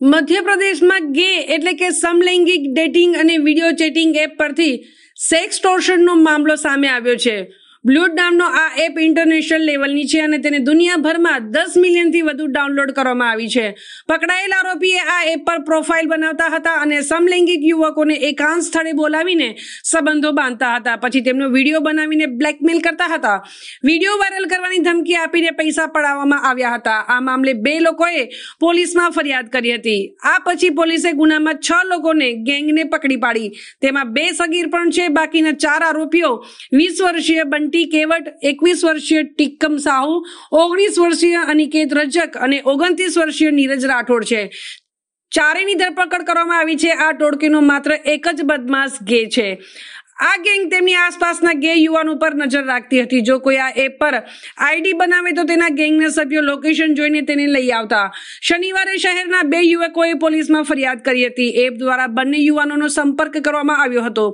મધ્યપ્રદેશમાં ગે એટલે કે સમલૈંગિક ડેટિંગ અને વિડીયો ચેટિંગ એપ પરથી સેક્સ ટોર્શનનો મામલો સામે આવ્યો છે બ્લૂટ નામનો આ એપ ઇન્ટરનેશનલ લેવલની છે અને તેને દુનિયાભરમાં દસ મિલિયનથી વધુ ડાઉનલોડ કરવામાં આવી છે પકડાયેલા આરોપીએ આ એપ પર પ્રોફાઇલ બનાવતા હતા અને સમલૈંગિક યુવકોને એકાંત સ્થળે બોલાવીને સંબંધો બાંધતા હતા પછી તેમનો વિડીયો બનાવીને બ્લેકમેલ કરતા હતા વિડીયો વાયરલ કરવાની ધમકી આપીને પૈસા પડાવવામાં આવ્યા હતા આ મામલે બે લોકોએ પોલીસમાં ફરિયાદ કરી હતી આ પછી પોલીસે ગુનામાં છ લોકોને ગેંગને પકડી પાડી તેમાં બે સગીર પણ છે બાકીના ચાર આરોપીઓ વીસ વર્ષીય બન બંટી કેવટ એકવીસ વર્ષીય ટિક્કમ સાહુ ઓગણીસ વર્ષીય અનિકેત રજક અને ઓગણત્રીસ વર્ષીય નીરજ રાઠોડ છે ચારેની ધરપકડ કરવામાં આવી છે આ ટોળકીનો માત્ર એક જ બદમાશ ઘે છે આ ગેંગ તેમની આસપાસના ગે યુવાન ઉપર નજર રાખતી હતી જો કોઈ આ એપ પર આઈડી બનાવે તો તેના ગેંગના સભ્યો લોકેશન જોઈને તેને લઈ આવતા શનિવારે શહેરના બે યુવકોએ પોલીસમાં ફરિયાદ કરી હતી એપ દ્વારા બંને યુવાનોનો સંપર્ક કરવામાં આવ્યો હતો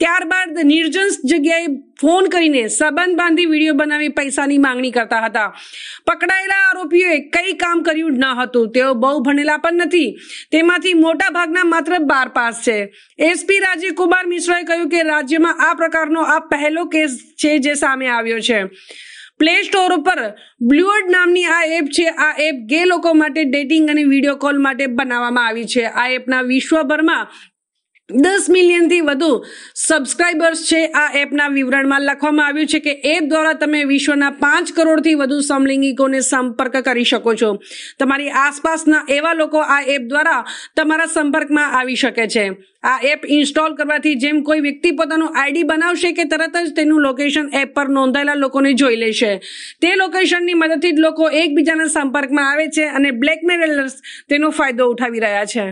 ત્યારબાદ નિર્જન જગ્યાએ ફોન કરીને સંબંધ બાંધી વિડીયો બનાવી પૈસાની માંગણી કરતા હતા પકડાયેલા આરોપીઓએ કંઈ કામ કર્યું ન હતું તેઓ બહુ ભણેલા પણ નથી તેમાંથી મોટા ભાગના માત્ર બાર પાસ છે એસપી રાજીવ કુમાર મિશ્રાએ કહ્યું કે રાજ્ય રાજ્યમાં આ પ્રકારનો આ પહેલો કેસ છે જે સામે આવ્યો છે પ્લે સ્ટોર ઉપર બ્લુઅર્ડ નામની આ એપ છે આ એપ ગે લોકો માટે ડેટિંગ અને વિડીયો કોલ માટે બનાવવામાં આવી છે આ એપના વિશ્વભરમાં દસ મિલિયનથી વધુ સબસ્ક્રાઇબર્સ છે આ એપના વિવરણમાં લખવામાં આવ્યું છે કે એપ દ્વારા તમે વિશ્વના પાંચ કરોડથી વધુ સમલિંગિકોને સંપર્ક કરી શકો છો તમારી આસપાસના એવા લોકો આ એપ દ્વારા તમારા સંપર્કમાં આવી શકે છે આ એપ ઇન્સ્ટોલ કરવાથી જેમ કોઈ વ્યક્તિ પોતાનું આઈડી બનાવશે કે તરત જ તેનું લોકેશન એપ પર નોંધાયેલા લોકોને જોઈ લેશે તે લોકેશનની મદદથી જ લોકો એકબીજાના સંપર્કમાં આવે છે અને બ્લેકમેલર્સ તેનો ફાયદો ઉઠાવી રહ્યા છે